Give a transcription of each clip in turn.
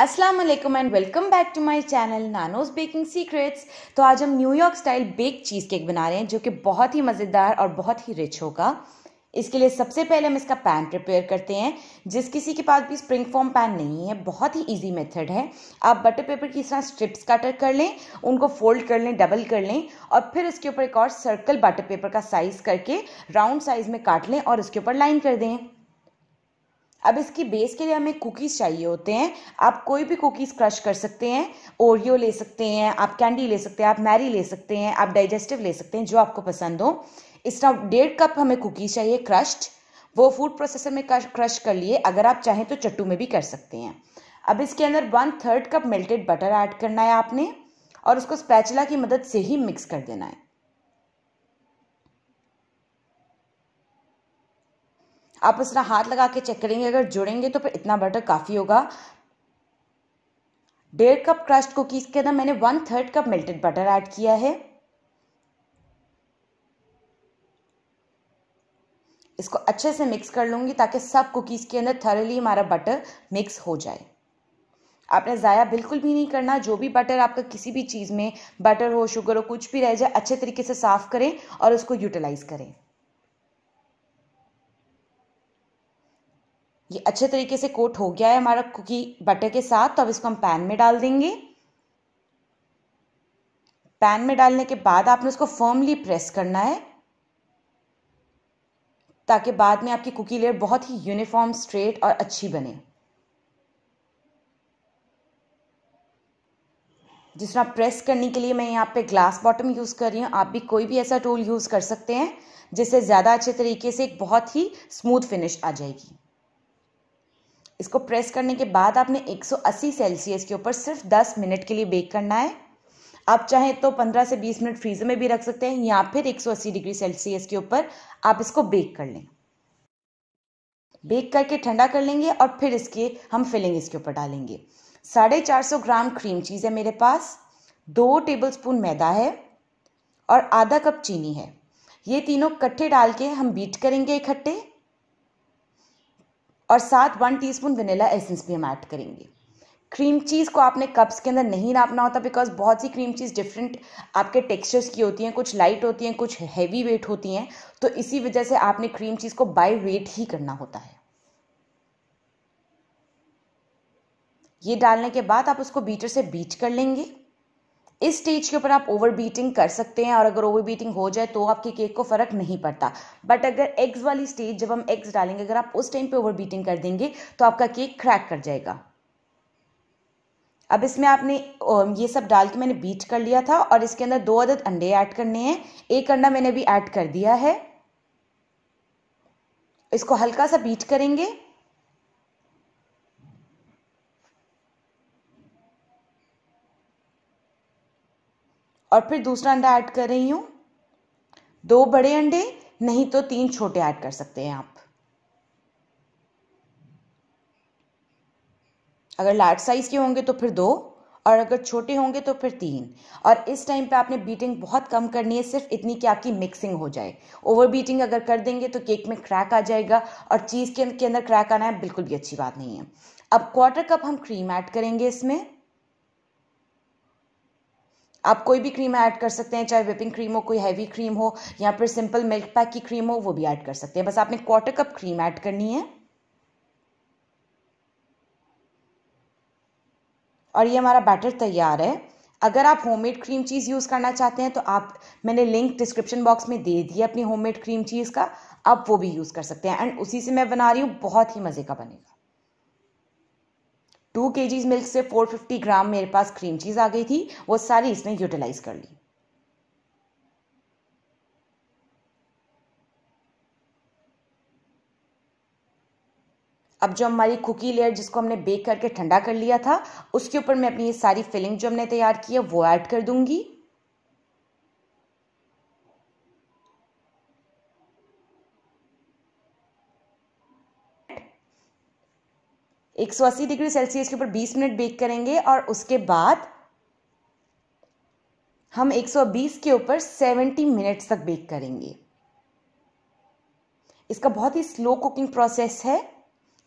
अस्सलाम वालेकुम and welcome back to my channel Nano's baking secrets तो आज हम New York style bake cheesecake बना रहे हैं जो कि बहुत ही मज़ेदार और बहुत ही रिच होगा इसके लिए सबसे पहले हम इसका पैन प्रिपेयर करते हैं जिस किसी के पास भी स्प्रिंग फॉर्म पैन नहीं है बहुत ही इजी मेथड है आप बटर पेपर की तरह स्ट्रिप्स काटर कर लें उनको फोल्ड कर लें डबल कर लें और फिर इसके ऊपर एक और सर्कल बटर पेपर का साइज़ करके राउंड साइज़ में काट लें और इसके ऊपर लाइन कर दें अब इसकी बेस के लिए हमें कुकीज़ चाहिए होते हैं आप कोई भी कुकीज़ क्रश कर सकते हैं ओरियो ले सकते हैं आप कैंडी ले सकते हैं आप मैरी ले सकते हैं आप डाइजेस्टिव ले सकते हैं जो आपको पसंद हो इस तरह डेढ़ कप हमें कुकीज़ चाहिए क्रश्ड वो फूड प्रोसेसर में क्रश कर लिए अगर आप चाहें तो चट्टू में भी कर सकते हैं अब इसके अंदर one third cup melted butter add करना है आपने और उसको स्पैचला की मदद से ही मिक्स कर देना है आप तरह हाथ लगा के चेक करेंगे अगर जुड़ेंगे तो फिर इतना बटर काफ़ी होगा डेढ़ कप क्रस्ट कुकीज़ के अंदर मैंने one third cup melted butter add किया है इसको अच्छे से मिक्स कर लूंगी ताकि सब कुकीज़ के अंदर थरली हमारा बटर मिक्स हो जाए आपने ज़ाया बिल्कुल भी नहीं करना जो भी बटर आपका किसी भी चीज़ में बटर हो शुगर हो कुछ भी रह जाए अच्छे तरीके से साफ़ करें और उसको यूटिलाइज़ करें ये अच्छे तरीके से कोट हो गया है हमारा कुकी बटर के साथ तो अब इसको हम पैन में डाल देंगे पैन में डालने के बाद आपने उसको फर्मली प्रेस करना है ताकि बाद में आपकी कुकी लेयर बहुत ही यूनिफॉर्म स्ट्रेट और अच्छी बने जिस तरह प्रेस करने के लिए मैं यहाँ पे ग्लास बॉटम यूज़ कर रही हूँ आप भी कोई भी ऐसा टूल यूज़ कर सकते हैं जिससे ज़्यादा अच्छे तरीके से एक बहुत ही स्मूथ फिनिश आ जाएगी इसको प्रेस करने के बाद आपने 180 सेल्सियस के ऊपर सिर्फ 10 मिनट के लिए बेक करना है आप चाहें तो 15 से 20 मिनट फ्रीजर में भी रख सकते हैं या फिर 180 डिग्री सेल्सियस के ऊपर आप इसको बेक कर लें बेक करके ठंडा कर लेंगे और फिर इसके हम फिलिंग इसके ऊपर डालेंगे साढ़े चार सौ ग्राम क्रीम चीज़ है मेरे पास दो टेबल स्पून मैदा है और आधा कप चीनी है ये तीनों इकट्ठे डाल के हम बीट करेंगे इकट्ठे और साथ वन टीस्पून वनीला एसेंस भी हम ऐड करेंगे क्रीम चीज़ को आपने कप्स के अंदर नहीं नापना होता बिकॉज बहुत सी क्रीम चीज़ डिफरेंट आपके टेक्सचर्स की होती हैं कुछ लाइट होती हैं कुछ हैवी वेट होती हैं तो इसी वजह से आपने क्रीम चीज़ को बाय वेट ही करना होता है ये डालने के बाद आप उसको बीटर से बीट कर लेंगे इस स्टेज के ऊपर आप ओवर बीटिंग कर सकते हैं और अगर ओवर बीटिंग हो जाए तो आपके केक को फ़र्क नहीं पड़ता बट अगर एग्स वाली स्टेज जब हम एग्स डालेंगे अगर आप उस टाइम पे ओवर बीटिंग कर देंगे तो आपका केक क्रैक कर जाएगा अब इसमें आपने ये सब डाल के मैंने बीट कर लिया था और इसके अंदर दो अदद अंडे ऐड करने हैं एक अंडा मैंने भी ऐड कर दिया है इसको हल्का सा बीट करेंगे और फिर दूसरा अंडा ऐड कर रही हूँ दो बड़े अंडे नहीं तो तीन छोटे ऐड कर सकते हैं आप अगर लार्ज साइज के होंगे तो फिर दो और अगर छोटे होंगे तो फिर तीन और इस टाइम पे आपने बीटिंग बहुत कम करनी है सिर्फ इतनी कि आपकी मिक्सिंग हो जाए ओवर बीटिंग अगर कर देंगे तो केक में क्रैक आ जाएगा और चीज़ के अंदर क्रैक आना है बिल्कुल भी अच्छी बात नहीं है अब क्वार्टर कप हम क्रीम ऐड करेंगे इसमें आप कोई भी क्रीम ऐड कर सकते हैं चाहे विपिंग क्रीम हो कोई हैवी क्रीम हो या फिर सिंपल मिल्क पैक की क्रीम हो वो भी ऐड कर सकते हैं बस आपने क्वार्टर कप क्रीम ऐड करनी है और ये हमारा बैटर तैयार है अगर आप होममेड क्रीम चीज़ यूज़ करना चाहते हैं तो आप मैंने लिंक डिस्क्रिप्शन बॉक्स में दे दिया अपनी होममेड क्रीम चीज़ का आप वो भी यूज़ कर सकते हैं एंड उसी से मैं बना रही हूँ बहुत ही मज़े का बनेगा टू के जीज मिल्क से 450 ग्राम मेरे पास क्रीम चीज़ आ गई थी वो सारी इसने यूटिलाइज कर ली अब जो हमारी कुकी लेयर जिसको हमने बेक करके ठंडा कर लिया था उसके ऊपर मैं अपनी ये सारी फिलिंग जो हमने तैयार की है वो ऐड कर दूंगी 180 डिग्री सेल्सियस के ऊपर 20 मिनट बेक करेंगे और उसके बाद हम 120 के ऊपर 70 मिनट्स तक बेक करेंगे इसका बहुत ही स्लो कुकिंग प्रोसेस है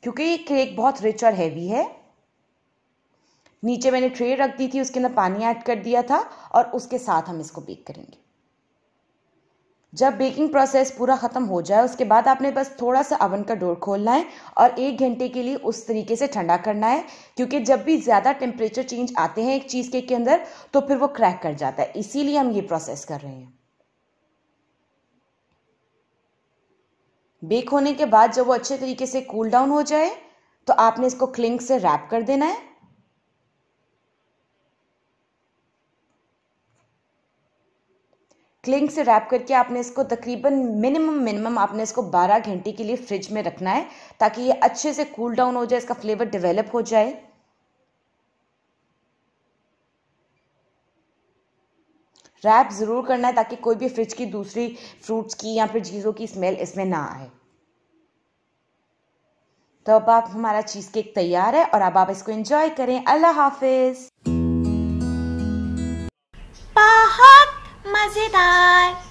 क्योंकि ये केक बहुत रिच और हैवी है नीचे मैंने ट्रे रख दी थी उसके अंदर पानी ऐड कर दिया था और उसके साथ हम इसको बेक करेंगे जब बेकिंग प्रोसेस पूरा ख़त्म हो जाए उसके बाद आपने बस थोड़ा सा अवन का डोर खोलना है और एक घंटे के लिए उस तरीके से ठंडा करना है क्योंकि जब भी ज़्यादा टेम्परेचर चेंज आते हैं एक चीज़ केक के अंदर तो फिर वो क्रैक कर जाता है इसीलिए हम ये प्रोसेस कर रहे हैं बेक होने के बाद जब वो अच्छे तरीके से कूल डाउन हो जाए तो आपने इसको क्लिंक से रैप कर देना है क्लिंग से रैप करके आपने इसको तकरीबन मिनिमम मिनिमम आपने इसको 12 घंटे के लिए फ्रिज में रखना है ताकि ये अच्छे से कूल डाउन हो जाए इसका फ्लेवर डेवलप हो जाए रैप ज़रूर करना है ताकि कोई भी फ्रिज की दूसरी फ्रूट्स की या फिर चीज़ों की स्मेल इसमें ना आए तो अब आप हमारा चीज़ केक तैयार है और अब आप इसको एंजॉय करें अल्लाह हाफिज़ 世い。